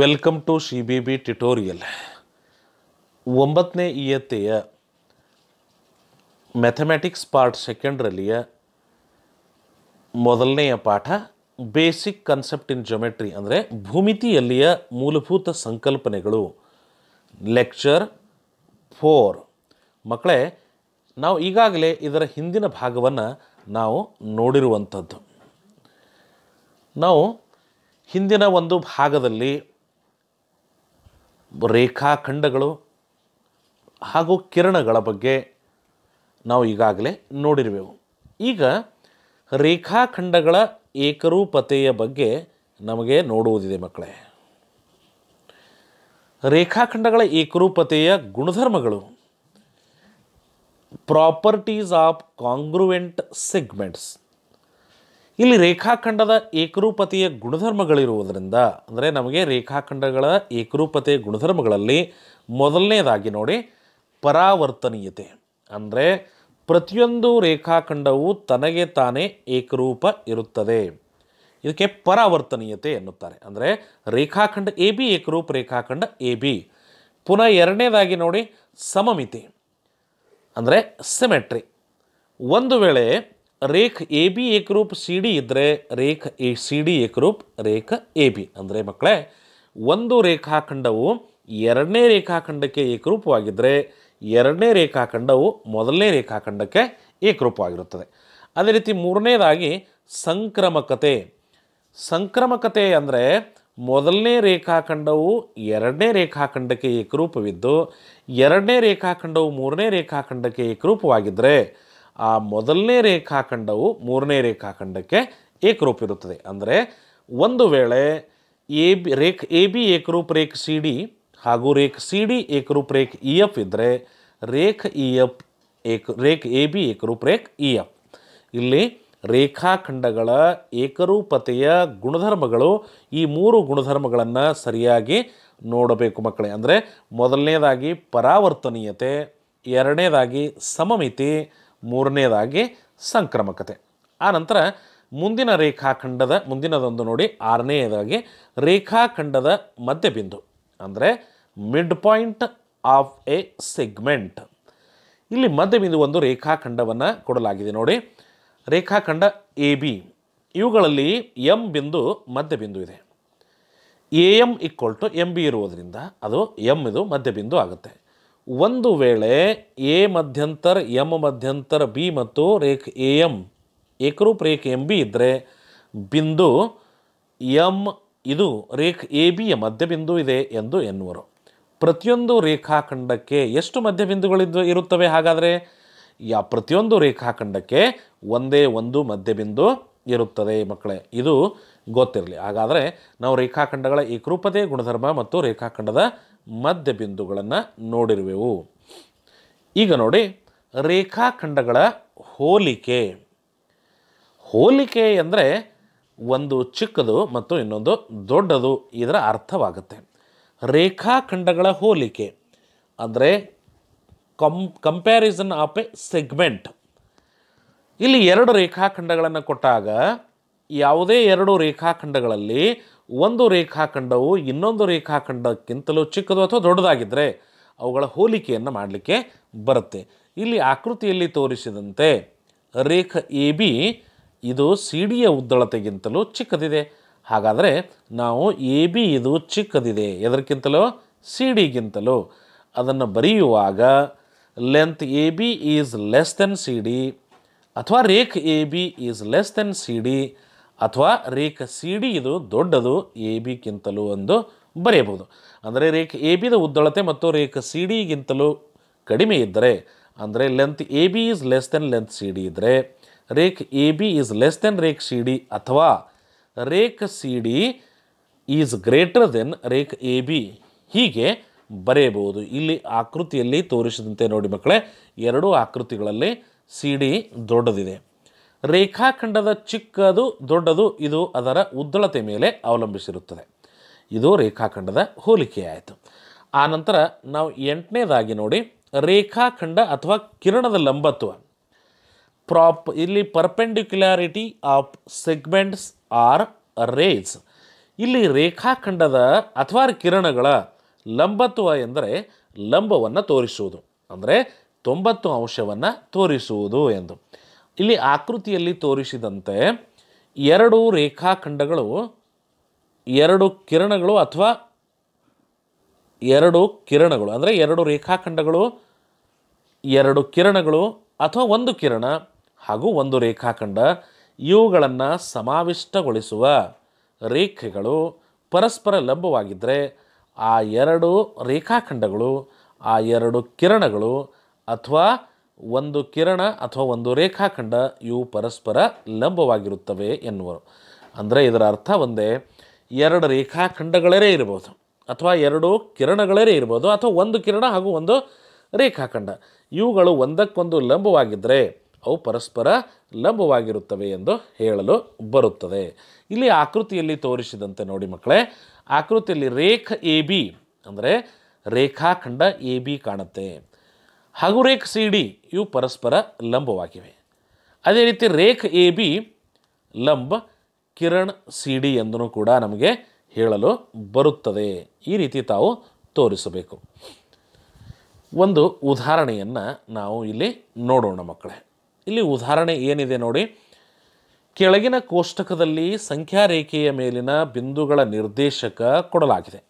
welcome to C B B tutorial ಒಂಬತ್ತನೇ ಇಯತ್ತೆಯ mathematics part ಸೆಕೆಂಡ್ರಲ್ಲಿಯ ಮೊದಲನೆಯ ಪಾಠ ಬೇಸಿಕ್ ಕನ್ಸೆಪ್ಟ್ ಇನ್ ಜೊಮೆಟ್ರಿ ಅಂದರೆ ಭೂಮಿತಿಯಲ್ಲಿಯ ಮೂಲಭೂತ ಸಂಕಲ್ಪನೆಗಳು ಲೆಕ್ಚರ್ ಫೋರ್ ಮಕ್ಕಳೇ ನಾವು ಈಗಾಗಲೇ ಇದರ ಹಿಂದಿನ ಭಾಗವನ್ನು ನಾವು ನೋಡಿರುವಂಥದ್ದು ನಾವು ಹಿಂದಿನ ಒಂದು ಭಾಗದಲ್ಲಿ ರೇಖಾಖಂಡಗಳು ಹಾಗೂ ಕಿರಣಗಳ ಬಗ್ಗೆ ನಾವು ಈಗಾಗಲೇ ನೋಡಿರುವೆವು ಈಗ ರೇಖಾಖಂಡಗಳ ಏಕರೂಪತೆಯ ಬಗ್ಗೆ ನಮಗೆ ನೋಡುವುದಿದೆ ಮಕ್ಕಳೇ ರೇಖಾಖಂಡಗಳ ಏಕರೂಪತೆಯ ಗುಣಧರ್ಮಗಳು ಪ್ರಾಪರ್ಟೀಸ್ ಆಫ್ ಕಾಂಗ್ರುವೆಂಟ್ ಸೆಗ್ಮೆಂಟ್ಸ್ ಇಲ್ಲಿ ರೇಖಾಖಂಡದ ಏಕರೂಪತೆಯ ಗುಣಧರ್ಮಗಳಿರುವುದರಿಂದ ಅಂದರೆ ನಮಗೆ ರೇಖಾಖಂಡಗಳ ಏಕರೂಪತೆಯ ಗುಣಧರ್ಮಗಳಲ್ಲಿ ಮೊದಲನೇದಾಗಿ ನೋಡಿ ಪರಾವರ್ತನೀಯತೆ ಅಂದರೆ ಪ್ರತಿಯೊಂದು ರೇಖಾಖಂಡವು ತನಗೆ ತಾನೇ ಏಕರೂಪ ಇರುತ್ತದೆ ಇದಕ್ಕೆ ಪರಾವರ್ತನೀಯತೆ ಎನ್ನುತ್ತಾರೆ ಅಂದರೆ ರೇಖಾಖಂಡ ಎ ಬಿ ಏಕರೂಪ ರೇಖಾಖಂಡ ಎ ಬಿ ಪುನಃ ಎರಡನೇದಾಗಿ ನೋಡಿ ಸಮಮಿತಿ ಅಂದರೆ ಸಿಮೆಟ್ರಿ ಒಂದು ವೇಳೆ ರೇಖ್ ಎ ಬಿ ಏಕರೂಪ ಸಿ ಡಿ ಇದ್ದರೆ ರೇಖ್ ಎ ಸಿ ಡಿ ಏಕರೂಪ ರೇಖ ಎ ಬಿ ಅಂದರೆ ಮಕ್ಕಳೇ ಒಂದು ರೇಖಾಖಂಡವು ಎರಡನೇ ರೇಖಾಖಂಡಕ್ಕೆ ಏಕರೂಪವಾಗಿದ್ದರೆ ಎರಡನೇ ರೇಖಾಖಂಡವು ಮೊದಲನೇ ರೇಖಾಖಂಡಕ್ಕೆ ಏಕರೂಪವಾಗಿರುತ್ತದೆ ಅದೇ ರೀತಿ ಮೂರನೇದಾಗಿ ಸಂಕ್ರಮಕತೆ ಸಂಕ್ರಮಕತೆ ಅಂದರೆ ಮೊದಲನೇ ರೇಖಾಖಂಡವು ಎರಡನೇ ರೇಖಾಖಂಡಕ್ಕೆ ಏಕರೂಪವಿದ್ದು ಎರಡನೇ ರೇಖಾಖಂಡವು ಮೂರನೇ ರೇಖಾಖಂಡಕ್ಕೆ ಏಕರೂಪವಾಗಿದ್ದರೆ ಆ ಮೊದಲನೇ ರೇಖಾಖಂಡವು ಮೂರನೇ ರೇಖಾಖಂಡಕ್ಕೆ ಏಕರೂಪ ಇರುತ್ತದೆ ಅಂದರೆ ಒಂದು ವೇಳೆ ಎ ಬಿ ರೇಖ್ ಎ ಬಿ ಏಕರೂಪ ರೇಖ್ ಸಿ ಡಿ ಹಾಗೂ ರೇಖ್ ಸಿ ಡಿ ಏಕರೂಪ ರೇಖ್ ಇ ಎಫ್ ಇದ್ದರೆ ರೇಖ್ ಇ ಎಫ್ ಏಕ ರೇಖ್ ಎ ಬಿ ಏಕರೂಪ ರೇಖ್ ಇ ಎಫ್ ಇಲ್ಲಿ ರೇಖಾಖಂಡಗಳ ಏಕರೂಪತೆಯ ಗುಣಧರ್ಮಗಳು ಈ ಮೂರು ಗುಣಧರ್ಮಗಳನ್ನು ಸರಿಯಾಗಿ ನೋಡಬೇಕು ಮಕ್ಕಳೇ ಅಂದರೆ ಮೊದಲನೇದಾಗಿ ಪರಾವರ್ತನೀಯತೆ ಎರಡನೇದಾಗಿ ಸಮಮಿತಿ ಮೂರನೇದಾಗಿ ಸಂಕ್ರಮಕತೆ ಆನಂತರ ಮುಂದಿನ ರೇಖಾಖಂಡದ ಮುಂದಿನದೊಂದು ನೋಡಿ ಆರನೇದಾಗಿ ರೇಖಾಖಂಡದ ಮಧ್ಯಬಿಂದು ಅಂದರೆ mid point of a segment ಇಲ್ಲಿ ಮಧ್ಯಬಿಂದು ಒಂದು ರೇಖಾಖಂಡವನ್ನು ಕೊಡಲಾಗಿದೆ ನೋಡಿ ರೇಖಾಖಂಡ ಎ ಬಿ ಇವುಗಳಲ್ಲಿ ಎಂ ಬಿಂದು ಮಧ್ಯಬಿಂದು ಇದೆ A M equal to M B ಇರುವುದರಿಂದ ಅದು ಎಮ್ ಇದು ಮಧ್ಯಬಿಂದು ಆಗುತ್ತೆ ಒಂದು ವೇಳೆ ಎ ಮಧ್ಯಂತರ ಎಮ್ ಮಧ್ಯಂತರ ಬಿ ಮತ್ತು ರೇಖ್ ಎ ಎಮ್ ಏಕರೂಪ ರೇಖ್ ಎಮ್ ಬಿ ಇದ್ದರೆ ಬಿಂದು ಎಮ್ ಇದು ರೇಖ್ ಎ ಬಿಯ ಮಧ್ಯಬಿಂದು ಇದೆ ಎಂದು ಎನ್ನುವರು ಪ್ರತಿಯೊಂದು ರೇಖಾಖಂಡಕ್ಕೆ ಎಷ್ಟು ಮಧ್ಯಬಿಂದುಗಳಿದ್ದು ಇರುತ್ತವೆ ಹಾಗಾದರೆ ಯಾ ಪ್ರತಿಯೊಂದು ರೇಖಾಖಂಡಕ್ಕೆ ಒಂದೇ ಒಂದು ಮಧ್ಯಬಿಂದು ಇರುತ್ತದೆ ಮಕ್ಕಳೇ ಇದು ಗೊತ್ತಿರಲಿ ಹಾಗಾದರೆ ನಾವು ರೇಖಾಖಂಡಗಳ ಏಕರೂಪತೆ ಗುಣಧರ್ಮ ಮತ್ತು ರೇಖಾಖಂಡದ ಮಧ್ಯ ಬಿಂದುಗಳನ್ನು ನೋಡಿರುವೆವು ಈಗ ನೋಡಿ ರೇಖಾಖಂಡಗಳ ಹೋಲಿಕೆ ಹೋಲಿಕೆ ಅಂದರೆ ಒಂದು ಚಿಕ್ಕದು ಮತ್ತು ಇನ್ನೊಂದು ದೊಡ್ಡದು ಇದರ ಅರ್ಥವಾಗುತ್ತೆ ರೇಖಾಖಂಡಗಳ ಹೋಲಿಕೆ ಅಂದರೆ ಕಂ ಕಂಪ್ಯಾರಿಸನ್ ಆಫ್ ಎ ಸೆಗ್ಮೆಂಟ್ ಇಲ್ಲಿ ಎರಡು ರೇಖಾಖಂಡಗಳನ್ನು ಕೊಟ್ಟಾಗ ಯಾವುದೇ ಎರಡು ರೇಖಾಖಂಡಗಳಲ್ಲಿ ಒಂದು ರೇಖಾಖಂಡವು ಇನ್ನೊಂದು ರೇಖಾಖಂಡಕ್ಕಿಂತಲೂ ಚಿಕ್ಕದು ಅಥವಾ ದೊಡ್ಡದಾಗಿದ್ದರೆ ಅವುಗಳ ಹೋಲಿಕೆಯನ್ನು ಮಾಡಲಿಕ್ಕೆ ಬರುತ್ತೆ ಇಲ್ಲಿ ಆಕೃತಿಯಲ್ಲಿ ತೋರಿಸಿದಂತೆ ರೇಖ ಎ ಬಿ ಇದು ಸಿ ಡಿಯ ಉದ್ದಳತೆಗಿಂತಲೂ ಚಿಕ್ಕದಿದೆ ಹಾಗಾದರೆ ನಾವು ಎ ಬಿ ಇದು ಚಿಕ್ಕದಿದೆ ಎದಕ್ಕಿಂತಲೂ ಸಿ ಡಿಗಿಂತಲೂ ಅದನ್ನು ಬರೆಯುವಾಗ length A B is less than C D ಅಥವಾ ರೇಖ್ A B is less than C D ಅಥವಾ ರೇಖ ಸಿ ಡಿ ಇದು ದೊಡ್ಡದು ಎ ಬಿಗಿಂತಲೂ ಒಂದು ಬರೆಯಬಹುದು ಅಂದರೆ ರೇಖ್ ಎ ಬಿದ ಉದ್ದಳತೆ ಮತ್ತು ರೇಖ್ ಸಿ ಡಿಗಿಂತಲೂ ಕಡಿಮೆ ಇದ್ದರೆ ಅಂದರೆ length A B is less than length C D ಇದ್ದರೆ ರೇಖ್ A B is less than ರೇಖ್ ಸಿ ಡಿ ಅಥವಾ ರೇಖ್ C D is greater than ರೇಖ್ ಎ ಬಿ ಹೀಗೆ ಬರೆಯಬಹುದು ಇಲ್ಲಿ ಆಕೃತಿಯಲ್ಲಿ ತೋರಿಸಿದಂತೆ ನೋಡಿ ಮಕ್ಕಳೇ ಎರಡೂ ಆಕೃತಿಗಳಲ್ಲಿ ಸಿ ಡಿ ದೊಡ್ಡದಿದೆ ರೇಖಾಖಂಡದ ಚಿಕ್ಕದು ದೊಡ್ಡದು ಇದು ಅದರ ಉದ್ದಳತೆ ಮೇಲೆ ಅವಲಂಬಿಸಿರುತ್ತದೆ ಇದು ರೇಖಾಖಂಡದ ಹೋಲಿಕೆಯಾಯಿತು ಆನಂತರ ನಾವು ಎಂಟನೇದಾಗಿ ನೋಡಿ ರೇಖಾಖಂಡ ಅಥವಾ ಕಿರಣದ ಲಂಬತ್ವ ಪ್ರಾಪ್ ಇಲ್ಲಿ perpendicularity of segments are rays ಇಲ್ಲಿ ರೇಖಾಖಂಡದ ಅಥವಾ ಕಿರಣಗಳ ಲಂಬತ್ವ ಎಂದರೆ ಲಂಬವನ್ನು ತೋರಿಸುವುದು ಅಂದರೆ ತೊಂಬತ್ತು ಅಂಶವನ್ನು ತೋರಿಸುವುದು ಎಂದು ಇಲ್ಲಿ ಆಕೃತಿಯಲ್ಲಿ ತೋರಿಸಿದಂತೆ ಎರಡು ರೇಖಾಖಂಡಗಳು ಎರಡು ಕಿರಣಗಳು ಅಥವಾ ಎರಡು ಕಿರಣಗಳು ಅಂದರೆ ಎರಡು ರೇಖಾಖಂಡಗಳು ಎರಡು ಕಿರಣಗಳು ಅಥವಾ ಒಂದು ಕಿರಣ ಹಾಗೂ ಒಂದು ರೇಖಾಖಂಡ ಇವುಗಳನ್ನು ಸಮಾವಿಷ್ಟಗೊಳಿಸುವ ರೇಖೆಗಳು ಪರಸ್ಪರ ಲಂಬವಾಗಿದ್ದರೆ ಆ ಎರಡು ರೇಖಾಖಂಡಗಳು ಆ ಎರಡು ಕಿರಣಗಳು ಅಥವಾ ಒಂದು ಕಿರಣ ಅಥವಾ ಒಂದು ರೇಖಾಖಂಡ ಇವು ಪರಸ್ಪರ ಲಂಬವಾಗಿರುತ್ತವೆ ಎನ್ನುವರು ಅಂದರೆ ಇದರ ಅರ್ಥ ಒಂದೇ ಎರಡು ರೇಖಾಖಂಡಗಳೇ ಇರ್ಬೋದು ಅಥವಾ ಎರಡು ಕಿರಣಗಳೇ ಇರ್ಬೋದು ಅಥವಾ ಒಂದು ಕಿರಣ ಹಾಗೂ ಒಂದು ರೇಖಾಖಂಡ ಇವುಗಳು ಒಂದಕ್ಕೊಂದು ಲಂಬವಾಗಿದ್ದರೆ ಅವು ಪರಸ್ಪರ ಲಂಬವಾಗಿರುತ್ತವೆ ಎಂದು ಹೇಳಲು ಬರುತ್ತದೆ ಇಲ್ಲಿ ಆಕೃತಿಯಲ್ಲಿ ತೋರಿಸಿದಂತೆ ನೋಡಿ ಮಕ್ಕಳೇ ಆಕೃತಿಯಲ್ಲಿ ರೇಖ ಎ ಬಿ ಅಂದರೆ ರೇಖಾಖಂಡ ಎ ಬಿ ಕಾಣುತ್ತೆ ಹಾಗೂ ರೇಖ್ ಸಿ ಡಿ ಇವು ಪರಸ್ಪರ ಲಂಬವಾಗಿವೆ ಅದೇ ರೀತಿ ರೇಖ್ ಎ ಬಿ ಲಂಬ ಕಿರಣ್ ಸಿ ಡಿ ಎಂದೂ ಕೂಡ ನಮಗೆ ಹೇಳಲು ಬರುತ್ತದೆ ಈ ರೀತಿ ತಾವು ತೋರಿಸಬೇಕು ಒಂದು ಉದಾಹರಣೆಯನ್ನು ನಾವು ಇಲ್ಲಿ ನೋಡೋಣ ಮಕ್ಕಳೇ ಇಲ್ಲಿ ಉದಾಹರಣೆ ಏನಿದೆ ನೋಡಿ ಕೆಳಗಿನ ಕೋಷ್ಟಕದಲ್ಲಿ ಸಂಖ್ಯಾ ರೇಖೆಯ ಮೇಲಿನ ಬಿಂದುಗಳ ನಿರ್ದೇಶಕ ಕೊಡಲಾಗಿದೆ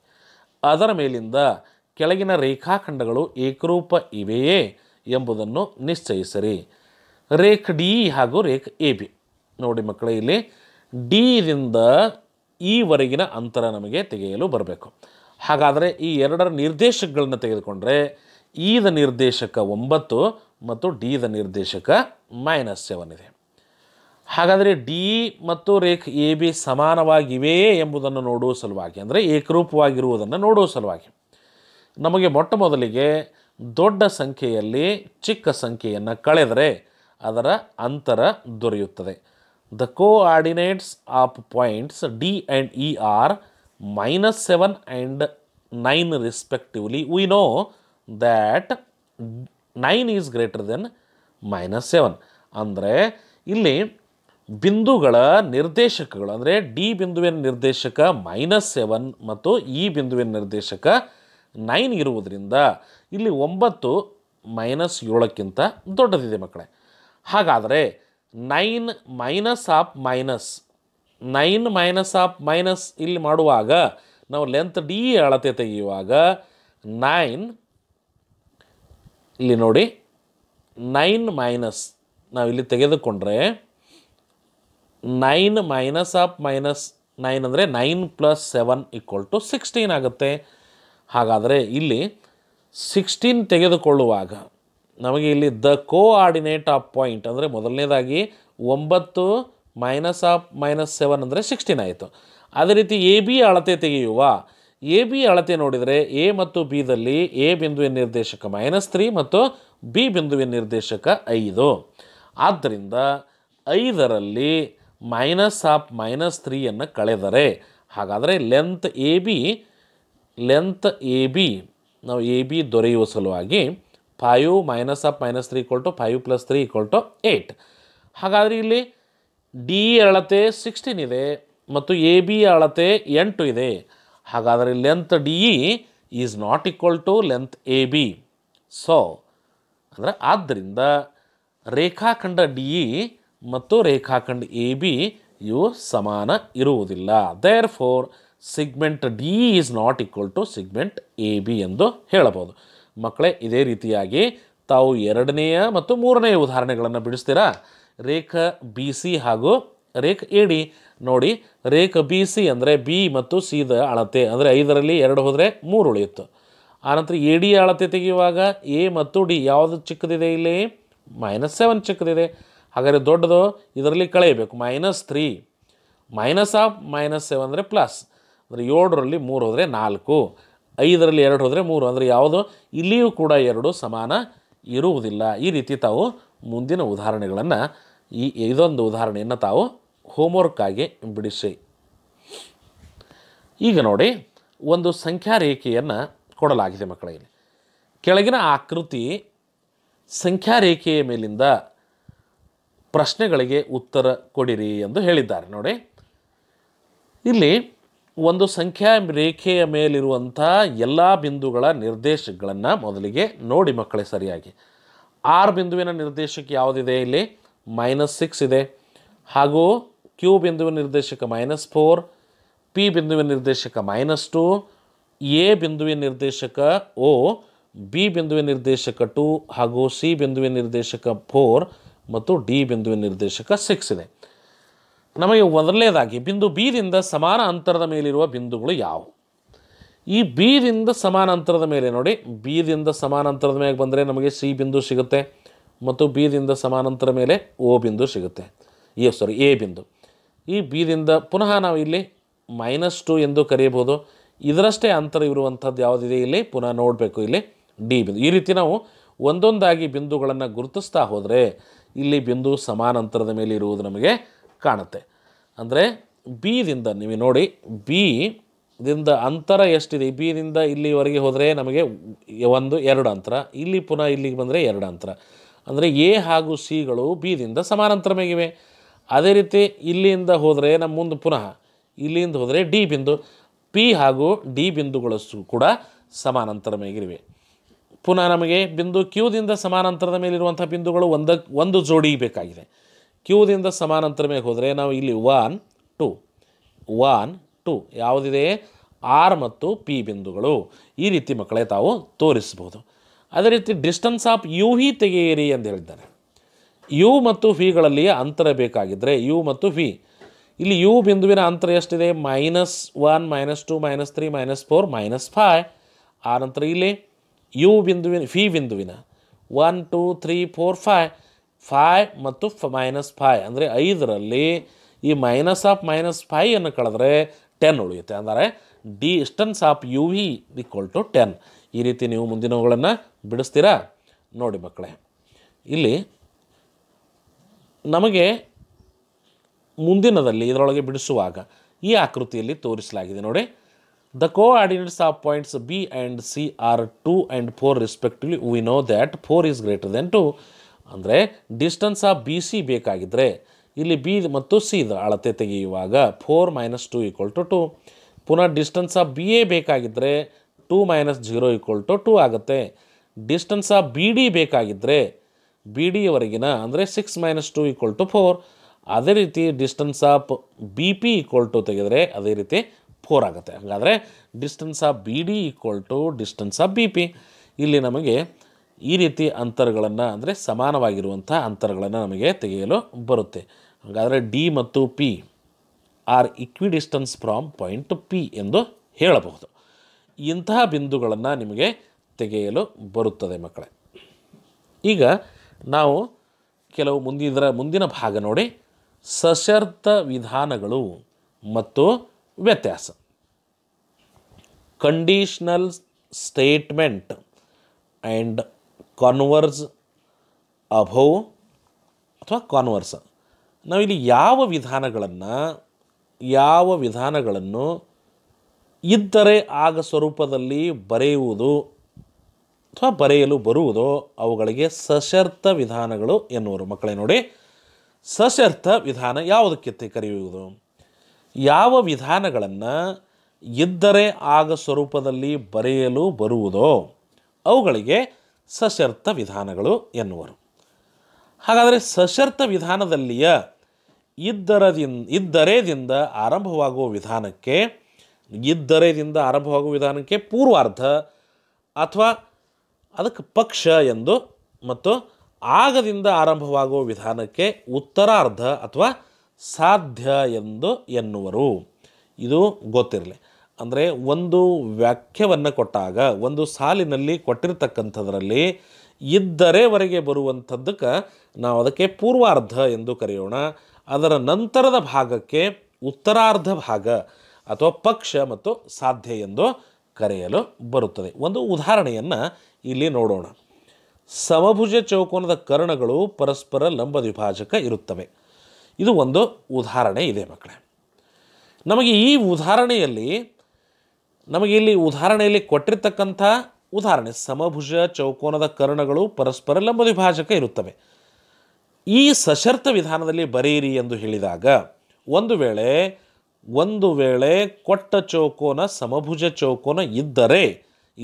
ಅದರ ಮೇಲಿಂದ ಕೆಳಗಿನ ರೇಖಾಖಂಡಗಳು ಏಕರೂಪ ಇವೆಯೇ ಎಂಬುದನ್ನು ನಿಶ್ಚಯಿಸಿರಿ ರೇಖ್ ಡಿ ಹಾಗೂ ರೇಖ್ ಎ ಬಿ ನೋಡಿ ಮಕ್ಕಳೇ ಇಲ್ಲಿ ಡಿ ಡಿಯಿಂದ ಈವರೆಗಿನ e ಅಂತರ ನಮಗೆ ತೆಗೆಯಲು ಬರಬೇಕು ಹಾಗಾದರೆ ಈ ಎರಡರ ನಿರ್ದೇಶಕಗಳನ್ನು ತೆಗೆದುಕೊಂಡರೆ ಈದ e ನಿರ್ದೇಶಕ ಒಂಬತ್ತು ಮತ್ತು ಡಿದ ನಿರ್ದೇಶಕ ಮೈನಸ್ ಸೆವೆನ್ ಇದೆ ಹಾಗಾದರೆ ಡಿ ಮತ್ತು ರೇಖ್ ಎ ಬಿ ಸಮಾನವಾಗಿವೆಯೇ ಎಂಬುದನ್ನು ನೋಡುವ ಸಲುವಾಗಿ ಅಂದರೆ ಏಕರೂಪವಾಗಿರುವುದನ್ನು ನೋಡುವ ಸಲುವಾಗಿ ನಮಗೆ ಮೊಟ್ಟ ಮೊದಲಿಗೆ ದೊಡ್ಡ ಸಂಖ್ಯೆಯಲ್ಲಿ ಚಿಕ್ಕ ಸಂಖ್ಯೆಯನ್ನು ಕಳೆದರೆ ಅದರ ಅಂತರ ದೊರೆಯುತ್ತದೆ the coordinates of points D and E are minus seven and nine respectively we know that nine is greater than minus seven ಅಂದರೆ ಇಲ್ಲಿ ಬಿಂದುಗಳ ನಿರ್ದೇಶಕಗಳು ಅಂದರೆ ಡಿ ಬಿಂದುವಿನ ನಿರ್ದೇಶಕ ಮೈನಸ್ ಸೆವೆನ್ ಮತ್ತು ಇ e ಬಿಂದುವಿನ ನಿರ್ದೇಶಕ ನೈನ್ ಇರುವುದರಿಂದ ಇಲ್ಲಿ ಒಂಬತ್ತು ಮೈನಸ್ ಏಳಕ್ಕಿಂತ ದೊಡ್ಡದಿದೆ ಮಕ್ಕಳೇ ಹಾಗಾದರೆ nine minus of minus nine minus of minus ಇಲ್ಲಿ ಮಾಡುವಾಗ ನಾವು ಲೆಂತ್ ಡಿ ಅಳತೆ ತೆಗೆಯುವಾಗ ನೈನ್ ಇಲ್ಲಿ ನೋಡಿ ನೈನ್ ಮೈನಸ್ ನಾವು ಇಲ್ಲಿ ತೆಗೆದುಕೊಂಡ್ರೆ nine minus of minus nine ಅಂದರೆ nine plus seven equal to sixteen ಆಗುತ್ತೆ ಹಾಗಾದರೆ ಇಲ್ಲಿ ಸಿಕ್ಸ್ಟೀನ್ ತೆಗೆದುಕೊಳ್ಳುವಾಗ ನಮಗೆ ಇಲ್ಲಿ the coordinate of point ಅಂದರೆ ಮೊದಲನೇದಾಗಿ ಒಂಬತ್ತು ಮೈನಸ್ ಆಫ್ ಮೈನಸ್ ಸೆವೆನ್ ಅಂದರೆ ಸಿಕ್ಸ್ಟೀನ್ ಆಯಿತು ಅದೇ ರೀತಿ ಎ ಬಿ ಅಳತೆ ತೆಗೆಯುವ ಎ ಬಿ ಅಳತೆ ನೋಡಿದರೆ ಎ ಮತ್ತು ಬಿದಲ್ಲಿ ಎ ಬಿಂದುವಿನ ನಿರ್ದೇಶಕ ಮೈನಸ್ ತ್ರೀ ಮತ್ತು ಬಿ ಬಿಂದುವಿನ ನಿರ್ದೇಶಕ ಐದು ಆದ್ದರಿಂದ ಐದರಲ್ಲಿ ಮೈನಸ್ ಆಫ್ ಮೈನಸ್ ತ್ರೀಯನ್ನು ಕಳೆದರೆ ಹಾಗಾದರೆ length A B length A B ನಾವು ಎ ಬಿ ದೊರೆಯುವ ಸಲುವಾಗಿ five minus of minus three equal to five plus three equal to eight ಹಾಗಾದರೆ ಇಲ್ಲಿ ಡಿ ಅಳತೆ ಸಿಕ್ಸ್ಟೀನ್ ಇದೆ ಮತ್ತು ಎ ಬಿ ಅಳತೆ ಎಂಟು ಇದೆ ಹಾಗಾದರೆ length D E is not equal to length A B so ಅಂದರೆ ಆದ್ದರಿಂದ ರೇಖಾಖಂಡ ಡಿ ಇ ಮತ್ತು ರೇಖಾಖಂಡ ಎ ಬಿ ಇವು ಸಮಾನ ಇರುವುದಿಲ್ಲ therefore segment D is not equal to segment A B ಎಂದು ಹೇಳಬಹುದು ಮಕ್ಕಳೇ ಇದೇ ರೀತಿಯಾಗಿ ತಾವು ಎರಡನೆಯ ಮತ್ತು ಮೂರನೆಯ ಉದಾಹರಣೆಗಳನ್ನು ಬಿಡಿಸ್ತೀರಾ ರೇಖ ಬಿ ಸಿ ಹಾಗೂ ರೇಖ ಎ ಡಿ ನೋಡಿ ರೇಖ ಬಿ ಸಿ ಅಂದರೆ ಬಿ ಮತ್ತು ಸಿದ ಅಳತೆ ಅಂದರೆ ಐದರಲ್ಲಿ ಎರಡು ಹೋದರೆ ಮೂರು ಉಳಿಯುತ್ತೆ ಆನಂತರ ಎ ಡಿ ಅಳತೆ ತೆಗೆಯುವಾಗ ಎ ಮತ್ತು ಡಿ ಯಾವುದು ಚಿಕ್ಕದಿದೆ ಇಲ್ಲಿ ಮೈನಸ್ ಸೆವೆನ್ ಚಿಕ್ಕದಿದೆ ಹಾಗಾದರೆ ದೊಡ್ಡದು ಇದರಲ್ಲಿ ಕಳೆಯಬೇಕು minus three minus of minus seven ಅಂದರೆ ಪ್ಲಸ್ ಅಂದರೆ ಏಳರಲ್ಲಿ ಮೂರು ಹೋದರೆ ನಾಲ್ಕು ಐದರಲ್ಲಿ ಎರಡು ಹೋದರೆ ಮೂರು ಅಂದರೆ ಯಾವುದು ಇಲ್ಲಿಯೂ ಕೂಡ ಎರಡು ಸಮಾನ ಇರುವುದಿಲ್ಲ ಈ ರೀತಿ ತಾವು ಮುಂದಿನ ಉದಾಹರಣೆಗಳನ್ನು ಈ ಇದೊಂದು ಉದಾಹರಣೆಯನ್ನು ತಾವು ಆಗಿ ಬಿಡಿಸಿ ಈಗ ನೋಡಿ ಒಂದು ಸಂಖ್ಯಾ ರೇಖೆಯನ್ನು ಕೊಡಲಾಗಿದೆ ಮಕ್ಕಳಿಗೆ ಕೆಳಗಿನ ಆಕೃತಿ ಸಂಖ್ಯಾ ರೇಖೆಯ ಮೇಲಿಂದ ಪ್ರಶ್ನೆಗಳಿಗೆ ಉತ್ತರ ಕೊಡಿರಿ ಎಂದು ಹೇಳಿದ್ದಾರೆ ನೋಡಿ ಇಲ್ಲಿ ಒಂದು ಸಂಖ್ಯಾ ರೇಖೆಯ ಮೇಲಿರುವಂಥ ಎಲ್ಲ ಬಿಂದುಗಳ ನಿರ್ದೇಶಕಗಳನ್ನು ಮೊದಲಿಗೆ ನೋಡಿ ಮಕ್ಕಳೇ ಸರಿಯಾಗಿ ಆರ್ ಬಿಂದುವಿನ ನಿರ್ದೇಶಕ ಯಾವುದಿದೆ ಇಲ್ಲಿ ಮೈನಸ್ ಸಿಕ್ಸ್ ಇದೆ ಹಾಗೂ ಕ್ಯೂ ಬಿಂದುವಿನ ನಿರ್ದೇಶಕ ಮೈನಸ್ ಫೋರ್ ಪಿ ಬಿಂದುವಿನ ನಿರ್ದೇಶಕ ಮೈನಸ್ ಟು ಎ ಬಿಂದುವಿನ ನಿರ್ದೇಶಕ ಓ ಬಿ ಬಿಂದುವಿನ ನಿರ್ದೇಶಕ ಟು ಹಾಗೂ ಸಿ ಬಿಂದುವಿನ ನಿರ್ದೇಶಕ ಫೋರ್ ಮತ್ತು ಡಿ ಬಿಂದುವಿನ ನಿರ್ದೇಶಕ ಸಿಕ್ಸ್ ಇದೆ ನಮಗೆ ಮೊದಲನೇದಾಗಿ ಬಿಂದು ಬಿದಿಂದ ಸಮಾನ ಅಂತರದ ಮೇಲಿರುವ ಬಿಂದುಗಳು ಯಾವುವು ಈ ಸಮಾನ ಅಂತರದ ಮೇಲೆ ನೋಡಿ ಸಮಾನ ಅಂತರದ ಮೇಲೆ ಬಂದರೆ ನಮಗೆ ಸಿ ಬಿಂದು ಸಿಗುತ್ತೆ ಮತ್ತು ಬಿದಿಂದ ಸಮಾನಾಂತರ ಮೇಲೆ ಓ ಬಿಂದು ಸಿಗುತ್ತೆ ಎ ಸಾರಿ ಎ ಬಿಂದು ಈ ಬಿದಿಂದ ಪುನಃ ನಾವು ಇಲ್ಲಿ ಮೈನಸ್ ಟು ಎಂದು ಕರೆಯಬಹುದು ಇದರಷ್ಟೇ ಅಂತರ ಇರುವಂಥದ್ದು ಯಾವುದಿದೆ ಇಲ್ಲಿ ಪುನಃ ನೋಡಬೇಕು ಇಲ್ಲಿ ಡಿ ಬಿಂದು ಈ ರೀತಿ ನಾವು ಒಂದೊಂದಾಗಿ ಬಿಂದುಗಳನ್ನು ಗುರುತಿಸ್ತಾ ಹೋದರೆ ಇಲ್ಲಿ ಬಿಂದು ಸಮಾನಾಂತರದ ಮೇಲೆ ಇರುವುದು ನಮಗೆ ಕಾಣುತ್ತೆ ಅಂದರೆ ಬಿದಿಂದ ನೀವು ನೋಡಿ ಬಿ ದಿಂದ ಅಂತರ ಎಷ್ಟಿದೆ ಬಿ ದಿಂದ ಇಲ್ಲಿವರೆಗೆ ಹೋದರೆ ನಮಗೆ ಒಂದು ಎರಡು ಅಂತರ ಇಲ್ಲಿ ಪುನಃ ಇಲ್ಲಿಗೆ ಬಂದರೆ ಎರಡು ಅಂತರ ಅಂದರೆ ಎ ಹಾಗೂ ಸಿಗಳು ಬಿದಿಂದ ಸಮಾನಾಂತರ ಮೇಗಿವೆ ಅದೇ ರೀತಿ ಇಲ್ಲಿಂದ ಹೋದರೆ ನಮ್ಮ ಮುಂದೆ ಪುನಃ ಇಲ್ಲಿಂದ ಹೋದರೆ ಡಿ ಬಿಂದು ಪಿ ಹಾಗೂ ಡಿ ಬಿಂದುಗಳಷ್ಟು ಕೂಡ ಸಮಾನಾಂತರ ಮೇಗಿರಿವೆ ಪುನಃ ನಮಗೆ ಬಿಂದು ಕ್ಯೂದಿಂದ ಸಮಾನಾಂತರದ ಮೇಲಿರುವಂಥ ಬಿಂದುಗಳು ಒಂದಕ್ಕೆ ಒಂದು ಜೋಡಿ ಬೇಕಾಗಿದೆ ಕ್ಯೂದಿಂದ ಸಮಾನಾಂತರ ಮೇಲೆ ಹೋದರೆ ನಾವು ಇಲ್ಲಿ ಒನ್ ಟು ಒನ್ ಟು ಯಾವುದಿದೆ ಆರ್ ಮತ್ತು ಪಿ ಬಿಂದುಗಳು ಈ ರೀತಿ ಮಕ್ಕಳೇ ತಾವು ತೋರಿಸ್ಬೋದು ಅದೇ ರೀತಿ ಡಿಸ್ಟನ್ಸ್ ಆಫ್ ಯು ಹಿ ತೆಗೆಯಿರಿ ಎಂದು ಹೇಳಿದ್ದಾರೆ ಯು ಮತ್ತು ವಿಗಳಲ್ಲಿ ಅಂತರ ಬೇಕಾಗಿದ್ದರೆ ಯು ಮತ್ತು ವಿ ಇಲ್ಲಿ ಯು ಬಿಂದುವಿನ ಅಂತರ ಎಷ್ಟಿದೆ minus one minus two minus three minus four minus five ಆ ನಂತರ ಇಲ್ಲಿ ಯು ಬಿಂದುವಿನ ಫಿ ಬಿಂದುವಿನ one two three four five five ಮತ್ತು ಫ ಮೈನಸ್ ಫೈ ಅಂದರೆ ಐದರಲ್ಲಿ ಈ ಮೈನಸ್ ಆಫ್ ಮೈನಸ್ ಅನ್ನು ಕಳೆದ್ರೆ ಟೆನ್ ಉಳಿಯುತ್ತೆ ಅಂದರೆ distance of U V equal to ten ಈ ರೀತಿ ನೀವು ಮುಂದಿನವುಗಳನ್ನು ಬಿಡಿಸ್ತೀರಾ ನೋಡಿ ಮಕ್ಕಳೇ ಇಲ್ಲಿ ನಮಗೆ ಮುಂದಿನದಲ್ಲಿ ಇದರೊಳಗೆ ಬಿಡಿಸುವಾಗ ಈ ಆಕೃತಿಯಲ್ಲಿ ತೋರಿಸಲಾಗಿದೆ ನೋಡಿ the coordinates of points B and C are two and four respectively we know that four is greater than two ಅಂದರೆ ಡಿಸ್ಟನ್ಸ್ ಆಫ್ ಬಿ ಸಿ ಬೇಕಾಗಿದ್ದರೆ ಇಲ್ಲಿ ಬಿ ಮತ್ತು ಸಿ ಅಳತೆ ತೆಗೆಯುವಾಗ four minus two equal to two ಪುನಃ distance of B A ಬೇಕಾಗಿದ್ದರೆ two minus zero equal to two ಆಗುತ್ತೆ distance of B D ಬೇಕಾಗಿದ್ದರೆ ಬಿ ಡಿಯವರೆಗಿನ ಅಂದರೆ six minus two equal to four ಅದೇ ರೀತಿ distance of B P equal to ತೆಗೆದರೆ ಅದೇ ರೀತಿ ಫೋರ್ ಆಗುತ್ತೆ ಹಾಗಾದರೆ distance of B D equal to distance of B P ಇಲ್ಲಿ ನಮಗೆ ಈ ರೀತಿ ಅಂತರಗಳನ್ನು ಅಂದರೆ ಸಮಾನವಾಗಿರುವಂಥ ಅಂತರಗಳನ್ನು ನಮಗೆ ತೆಗೆಯಲು ಬರುತ್ತೆ ಹಾಗಾದರೆ ಡಿ ಮತ್ತು P R distance from point P ಎಂದು ಹೇಳಬಹುದು ಇಂತಹ ಬಿಂದುಗಳನ್ನು ನಿಮಗೆ ತೆಗೆಯಲು ಬರುತ್ತದೆ ಮಕ್ಕಳೇ ಈಗ ನಾವು ಕೆಲವು ಮುಂದಿದ್ರ ಮುಂದಿನ ಭಾಗ ನೋಡಿ ಸಶರ್ತ ವಿಧಾನಗಳು ಮತ್ತು ವ್ಯತ್ಯಾಸ ಕಂಡೀಷ್ನಲ್ ಸ್ಟೇಟ್ಮೆಂಟ್ ಆ್ಯಂಡ್ ಕಾನ್ವರ್ಸ್ ಅಭೋ ಅಥವಾ ಕಾನ್ವರ್ಸ್ ನಾವಿಲ್ಲಿ ಯಾವ ವಿಧಾನಗಳನ್ನು ಯಾವ ವಿಧಾನಗಳನ್ನು ಇದ್ದರೆ ಆಗ ಸ್ವರೂಪದಲ್ಲಿ ಬರೆಯುವುದು ಅಥವಾ ಬರೆಯಲು ಬರುವುದೋ ಅವುಗಳಿಗೆ ಸಶರ್ತ ವಿಧಾನಗಳು ಎನ್ನುವರು ಮಕ್ಕಳೇ ನೋಡಿ ಸಶರ್ತ ವಿಧಾನ ಯಾವುದಕ್ಕೆ ಕರೆಯುವುದು ಯಾವ ವಿಧಾನಗಳನ್ನು ಇದ್ದರೆ ಆಗ ಸ್ವರೂಪದಲ್ಲಿ ಬರೆಯಲು ಬರುವುದೋ ಅವುಗಳಿಗೆ ಸಶರ್ತ ವಿಧಾನಗಳು ಎನ್ನುವರು ಹಾಗಾದರೆ ಸಶರ್ತ ವಿಧಾನದಲ್ಲಿಯ ಇದ್ದರದಿಂದ ಇದ್ದರೆಯಿಂದ ಆರಂಭವಾಗುವ ವಿಧಾನಕ್ಕೆ ಇದ್ದರೆದಿಂದ ಆರಂಭವಾಗುವ ವಿಧಾನಕ್ಕೆ ಪೂರ್ವಾರ್ಧ ಅಥವಾ ಅದಕ್ಕೆ ಪಕ್ಷ ಎಂದು ಮತ್ತು ಆಗದಿಂದ ಆರಂಭವಾಗುವ ವಿಧಾನಕ್ಕೆ ಉತ್ತರಾರ್ಧ ಅಥವಾ ಸಾಧ್ಯ ಎಂದು ಎನ್ನುವರು ಇದು ಗೊತ್ತಿರಲಿ ಅಂದರೆ ಒಂದು ವ್ಯಾಖ್ಯವನ್ನು ಕೊಟ್ಟಾಗ ಒಂದು ಸಾಲಿನಲ್ಲಿ ಕೊಟ್ಟಿರ್ತಕ್ಕಂಥದ್ರಲ್ಲಿ ಇದ್ದರೆವರೆಗೆ ಬರುವಂಥದ್ದಕ್ಕೆ ನಾವು ಅದಕ್ಕೆ ಪೂರ್ವಾರ್ಧ ಎಂದು ಕರೆಯೋಣ ಅದರ ನಂತರದ ಭಾಗಕ್ಕೆ ಉತ್ತರಾರ್ಧ ಭಾಗ ಅಥವಾ ಪಕ್ಷ ಮತ್ತು ಸಾಧ್ಯ ಎಂದು ಕರೆಯಲು ಬರುತ್ತದೆ ಒಂದು ಉದಾಹರಣೆಯನ್ನು ಇಲ್ಲಿ ನೋಡೋಣ ಸಮಭುಜ ಚೌಕೋನದ ಕರ್ಣಗಳು ಪರಸ್ಪರ ಲಂಬ ದ್ವಿಭಾಜಕ ಇರುತ್ತವೆ ಇದು ಒಂದು ಉದಾಹರಣೆ ಇದೆ ಮಕ್ಕಳೇ ನಮಗೆ ಈ ಉದಾಹರಣೆಯಲ್ಲಿ ನಮಗೆ ಇಲ್ಲಿ ಉದಾಹರಣೆಯಲ್ಲಿ ಕೊಟ್ಟಿರ್ತಕ್ಕಂಥ ಉದಾಹರಣೆ ಸಮಭುಜ ಚೌಕೋನದ ಕರ್ಣಗಳು ಪರಸ್ಪರ ಲಂಬ ವಿಭಾಜಕ ಇರುತ್ತವೆ ಈ ಸಶರ್ತ ವಿಧಾನದಲ್ಲಿ ಬರೆಯಿರಿ ಎಂದು ಹೇಳಿದಾಗ ಒಂದು ವೇಳೆ ಒಂದು ವೇಳೆ ಕೊಟ್ಟ ಚೌಕೋನ ಸಮಭುಜ ಚೌಕೋನ ಇದ್ದರೆ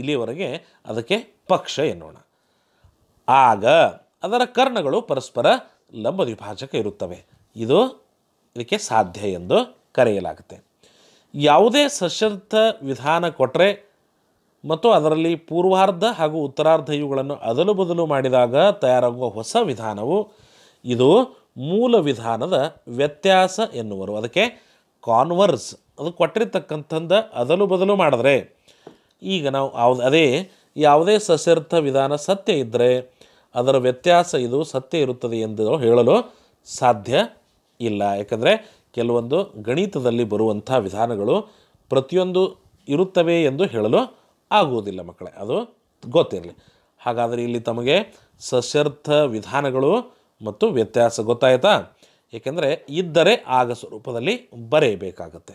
ಇಲ್ಲಿವರೆಗೆ ಅದಕ್ಕೆ ಪಕ್ಷ ಎನ್ನೋಣ ಆಗ ಅದರ ಕರ್ಣಗಳು ಪರಸ್ಪರ ಲಂಬ ವಿಭಾಜಕ ಇರುತ್ತವೆ ಇದು ಇದಕ್ಕೆ ಸಾಧ್ಯ ಎಂದು ಕರೆಯಲಾಗುತ್ತೆ ಯಾವುದೇ ಸಸ್ಯರ್ಥ ವಿಧಾನ ಕೊಟ್ಟರೆ ಮತ್ತು ಅದರಲ್ಲಿ ಪೂರ್ವಾರ್ಧ ಹಾಗೂ ಉತ್ತರಾರ್ಧ ಇವುಗಳನ್ನು ಅದಲು ಬದಲು ಮಾಡಿದಾಗ ತಯಾರಾಗುವ ಹೊಸ ವಿಧಾನವು ಇದು ಮೂಲ ವಿಧಾನದ ವ್ಯತ್ಯಾಸ ಎನ್ನುವರು ಅದಕ್ಕೆ ಕಾನ್ವರ್ಸ್ ಅದು ಕೊಟ್ಟಿರ್ತಕ್ಕಂಥದ್ದು ಅದಲು ಬದಲು ಮಾಡಿದ್ರೆ ಈಗ ನಾವು ಯಾವ್ದು ಅದೇ ಯಾವುದೇ ಸಶರ್ಥ ವಿಧಾನ ಸತ್ಯ ಇದ್ದರೆ ಅದರ ವ್ಯತ್ಯಾಸ ಇದು ಸತ್ಯ ಇರುತ್ತದೆ ಎಂದು ಹೇಳಲು ಸಾಧ್ಯ ಇಲ್ಲ ಯಾಕಂದರೆ ಕೆಲವೊಂದು ಗಣಿತದಲ್ಲಿ ಬರುವಂಥ ವಿಧಾನಗಳು ಪ್ರತಿಯೊಂದು ಇರುತ್ತವೆ ಎಂದು ಹೇಳಲು ಆಗುವುದಿಲ್ಲ ಮಕ್ಕಳೇ ಅದು ಗೊತ್ತಿರಲಿ ಹಾಗಾದರೆ ಇಲ್ಲಿ ತಮಗೆ ಸಶರ್ಥ ವಿಧಾನಗಳು ಮತ್ತು ವ್ಯತ್ಯಾಸ ಗೊತ್ತಾಯ್ತಾ ಏಕೆಂದರೆ ಇದ್ದರೆ ಆಗ ಸ್ವರೂಪದಲ್ಲಿ ಬರೆಯಬೇಕಾಗತ್ತೆ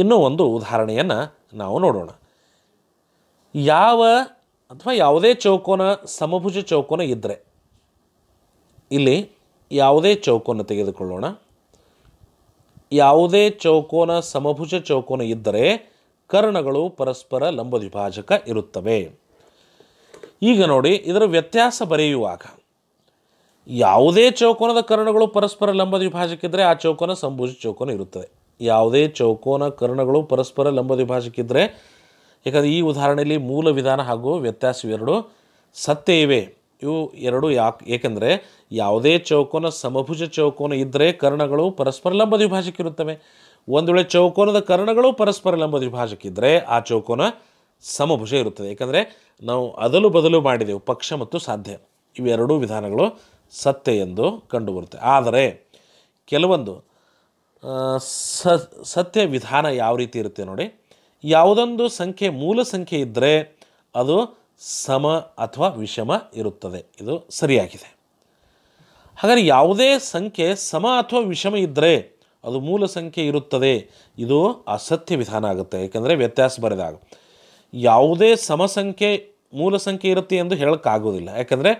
ಇನ್ನೂ ಒಂದು ಉದಾಹರಣೆಯನ್ನು ನಾವು ನೋಡೋಣ ಯಾವ ಅಥವಾ ಯಾವುದೇ ಚೌಕೋನ ಸಮಭುಜ ಚೌಕೋನ ಇದ್ದರೆ ಇಲ್ಲಿ ಯಾವುದೇ ಚೌಕೋನ ತೆಗೆದುಕೊಳ್ಳೋಣ ಯಾವುದೇ ಚೌಕೋನ ಸಮಭುಜ ಚೌಕೋನ ಇದ್ದರೆ ಕರ್ಣಗಳು ಪರಸ್ಪರ ಲಂಬ ಲಂಬದ್ವಿಭಾಜಕ ಇರುತ್ತವೆ ಈಗ ನೋಡಿ ಇದರ ವ್ಯತ್ಯಾಸ ಬರೆಯುವಾಗ ಯಾವುದೇ ಚೌಕೋನದ ಕರ್ಣಗಳು ಪರಸ್ಪರ ಲಂಬದ್ವಿಭಾಜಕ ಇದ್ದರೆ ಆ ಚೌಕೋನ ಸಂಭುಜ ಚೌಕೋನ ಇರುತ್ತದೆ ಯಾವುದೇ ಚೌಕೋನ ಕರ್ಣಗಳು ಪರಸ್ಪರ ಲಂಬದ್ವಿಭಾಜಕ ಇದ್ದರೆ ಯಾಕಂದರೆ ಈ ಉದಾಹರಣೆಯಲ್ಲಿ ಮೂಲ ವಿಧಾನ ಹಾಗೂ ವ್ಯತ್ಯಾಸವೆರಡು ಸತ್ಯ ಇವೆ ಇವು ಎರಡು ಯಾಕೆ ಏಕೆಂದರೆ ಯಾವುದೇ ಚೌಕೋನ ಸಮಭುಜ ಚೌಕೋನ ಇದ್ದರೆ ಕರ್ಣಗಳು ಪರಸ್ಪರ ಲಂಬ ದ್ವಿಭಾಜಕ್ಕಿರುತ್ತವೆ ಒಂದು ವೇಳೆ ಚೌಕೋನದ ಕರ್ಣಗಳು ಪರಸ್ಪರ ಲಂಬ ದ್ವಿಭಾಜಕ್ಕಿದ್ದರೆ ಆ ಚೌಕೋನ ಸಮಭುಜ ಇರುತ್ತದೆ ಏಕೆಂದರೆ ನಾವು ಅದಲು ಬದಲು ಮಾಡಿದೆವು ಪಕ್ಷ ಮತ್ತು ಸಾಧ್ಯ ಇವೆರಡೂ ವಿಧಾನಗಳು ಸತ್ಯ ಎಂದು ಕಂಡುಬರುತ್ತೆ ಆದರೆ ಕೆಲವೊಂದು ಸ ಸತ್ಯ ವಿಧಾನ ಯಾವ ರೀತಿ ಇರುತ್ತೆ ನೋಡಿ ಯಾವುದೊಂದು ಸಂಖ್ಯೆ ಮೂಲ ಸಂಖ್ಯೆ ಇದ್ದರೆ ಅದು ಸಮ ಅಥವಾ ವಿಷಮ ಇರುತ್ತದೆ ಇದು ಸರಿಯಾಗಿದೆ ಹಾಗಾದರೆ ಯಾವುದೇ ಸಂಖ್ಯೆ ಸಮ ಅಥವಾ ವಿಷಮ ಇದ್ದರೆ ಅದು ಮೂಲ ಸಂಖ್ಯೆ ಇರುತ್ತದೆ ಇದು ಅಸತ್ಯ ವಿಧಾನ ಆಗುತ್ತೆ ಏಕೆಂದರೆ ವ್ಯತ್ಯಾಸ ಬರೆದಾಗ ಯಾವುದೇ ಸಮಸಂಖ್ಯೆ ಮೂಲ ಸಂಖ್ಯೆ ಇರುತ್ತೆ ಎಂದು ಹೇಳೋಕ್ಕಾಗೋದಿಲ್ಲ ಯಾಕಂದರೆ